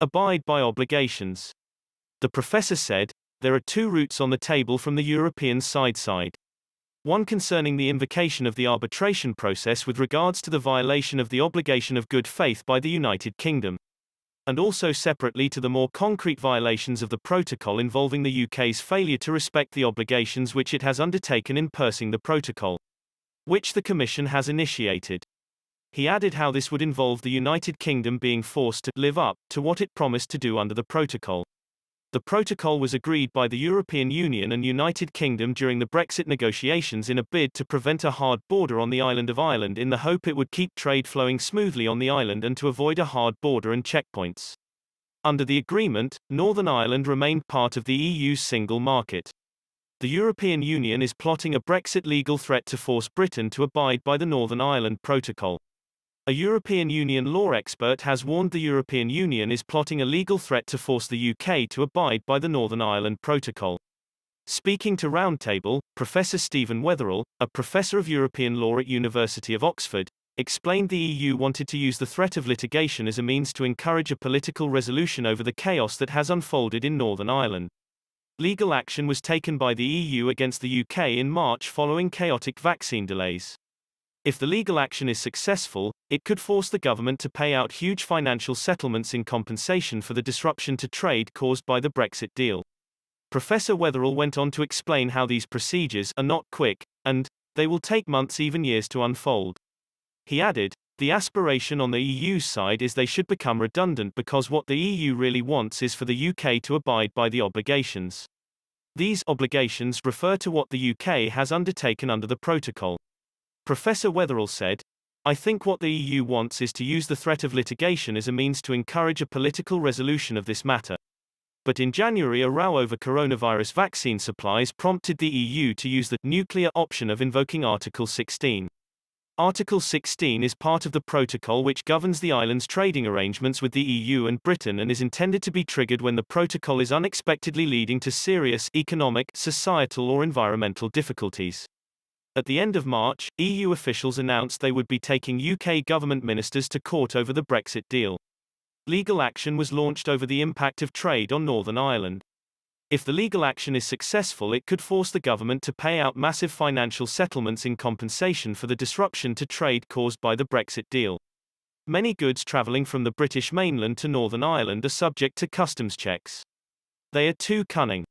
Abide by obligations. The professor said, there are two routes on the table from the European side side. One concerning the invocation of the arbitration process with regards to the violation of the obligation of good faith by the United Kingdom. And also separately to the more concrete violations of the protocol involving the UK's failure to respect the obligations which it has undertaken in pursing the protocol. Which the Commission has initiated. He added how this would involve the United Kingdom being forced to live up to what it promised to do under the protocol. The protocol was agreed by the European Union and United Kingdom during the Brexit negotiations in a bid to prevent a hard border on the island of Ireland in the hope it would keep trade flowing smoothly on the island and to avoid a hard border and checkpoints. Under the agreement, Northern Ireland remained part of the EU's single market. The European Union is plotting a Brexit legal threat to force Britain to abide by the Northern Ireland Protocol. A European Union law expert has warned the European Union is plotting a legal threat to force the UK to abide by the Northern Ireland Protocol. Speaking to Roundtable, Professor Stephen Wetherell, a professor of European law at University of Oxford, explained the EU wanted to use the threat of litigation as a means to encourage a political resolution over the chaos that has unfolded in Northern Ireland. Legal action was taken by the EU against the UK in March following chaotic vaccine delays. If the legal action is successful, it could force the government to pay out huge financial settlements in compensation for the disruption to trade caused by the Brexit deal. Professor Wetherell went on to explain how these procedures are not quick, and they will take months, even years, to unfold. He added, the aspiration on the EU side is they should become redundant because what the EU really wants is for the UK to abide by the obligations. These obligations refer to what the UK has undertaken under the protocol. Professor Wetherall said, I think what the EU wants is to use the threat of litigation as a means to encourage a political resolution of this matter. But in January, a row over coronavirus vaccine supplies prompted the EU to use the nuclear option of invoking Article 16. Article 16 is part of the protocol which governs the island's trading arrangements with the EU and Britain and is intended to be triggered when the protocol is unexpectedly leading to serious economic, societal, or environmental difficulties. At the end of March, EU officials announced they would be taking UK government ministers to court over the Brexit deal. Legal action was launched over the impact of trade on Northern Ireland. If the legal action is successful, it could force the government to pay out massive financial settlements in compensation for the disruption to trade caused by the Brexit deal. Many goods travelling from the British mainland to Northern Ireland are subject to customs checks. They are too cunning.